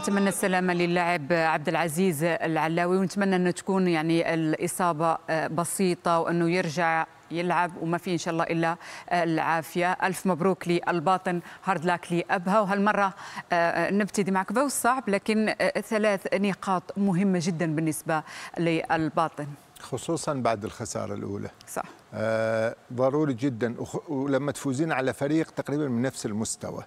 نتمنى السلامه للاعب عبد العزيز العلاوي ونتمنى انه تكون يعني الاصابه آه، بسيطه وانه يرجع يلعب وما في ان شاء الله الا آه، العافيه الف مبروك للباطن هارد لاك لابها وهالمره آه، نبتدي معك ذو الصعب لكن ثلاث نقاط مهمه جدا بالنسبه للباطن خصوصا بعد الخساره الاولى صح آه ضروري جدا ولما تفوزين على فريق تقريبا من نفس المستوى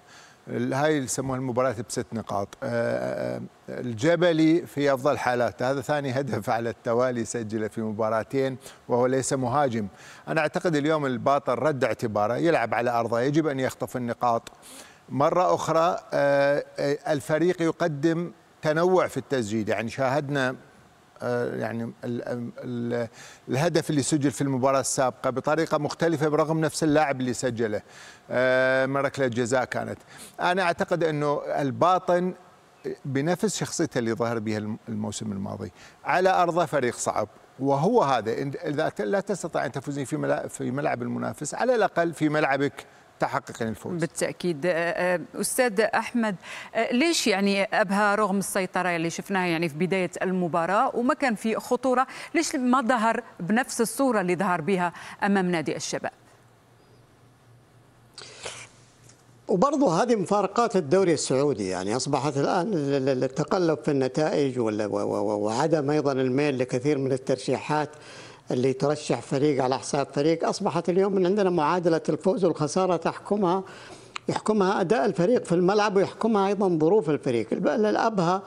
هاي يسموها المباريات بست نقاط آه، آه، آه، الجبلي في افضل حالاته هذا ثاني هدف على التوالي سجله في مباراتين وهو ليس مهاجم انا اعتقد اليوم الباطل رد اعتباره يلعب على ارضه يجب ان يخطف النقاط مره اخرى الفريق يقدم تنوع في التسجيل يعني شاهدنا آه، يعني الهدف اللي سجل في المباراة السابقة بطريقة مختلفة برغم نفس اللاعب اللي سجله آه، من ركلة جزاء كانت أنا أعتقد أنه الباطن بنفس شخصيته اللي ظهر بها الموسم الماضي على أرضه فريق صعب وهو هذا إذا لا تستطيع أن تفوزين في ملعب المنافس على الأقل في ملعبك تحقق الفوز بالتاكيد آه، آه، استاذ احمد آه، ليش يعني ابها رغم السيطره اللي شفناها يعني في بدايه المباراه وما كان في خطوره ليش ما ظهر بنفس الصوره اللي ظهر بها امام نادي الشباب وبرضه هذه مفارقات الدوري السعودي يعني اصبحت الان التقلب في النتائج وعدم ايضا الميل لكثير من الترشيحات اللي ترشح فريق على حساب فريق أصبحت اليوم من عندنا معادلة الفوز والخسارة تحكمها يحكمها أداء الفريق في الملعب ويحكمها أيضا ظروف الفريق الأبها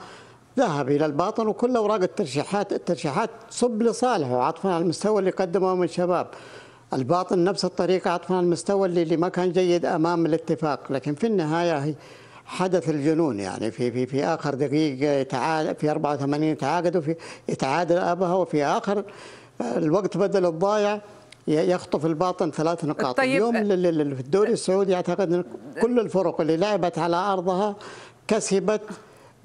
ذهب إلى الباطن وكل أوراق الترشيحات الترشيحات تصب لصالحه عطفا على المستوى اللي قدمه من شباب الباطن نفس الطريقة عطفا على المستوى اللي, اللي ما كان جيد أمام الاتفاق لكن في النهاية حدث الجنون يعني في في في اخر دقيقه يتعادل في 84 تعاقدوا في يتعادل ابها وفي اخر الوقت بدل الضايع يخطف الباطن ثلاث نقاط طيب اليوم في الدوري السعودي اعتقد ان كل الفرق اللي لعبت على ارضها كسبت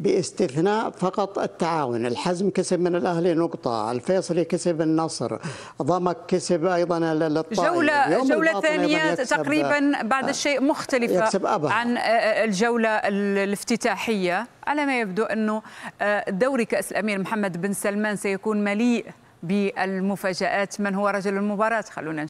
باستثناء فقط التعاون الحزم كسب من الأهلي نقطة الفيصلي كسب النصر ضمك كسب أيضا للطائي جولة, جولة ثانية تقريبا بعد الشيء آه، مختلفة عن آه، آه، الجولة الافتتاحية على ما يبدو أنه دوري كأس الأمير محمد بن سلمان سيكون مليء بالمفاجآت من هو رجل المباراة خلونا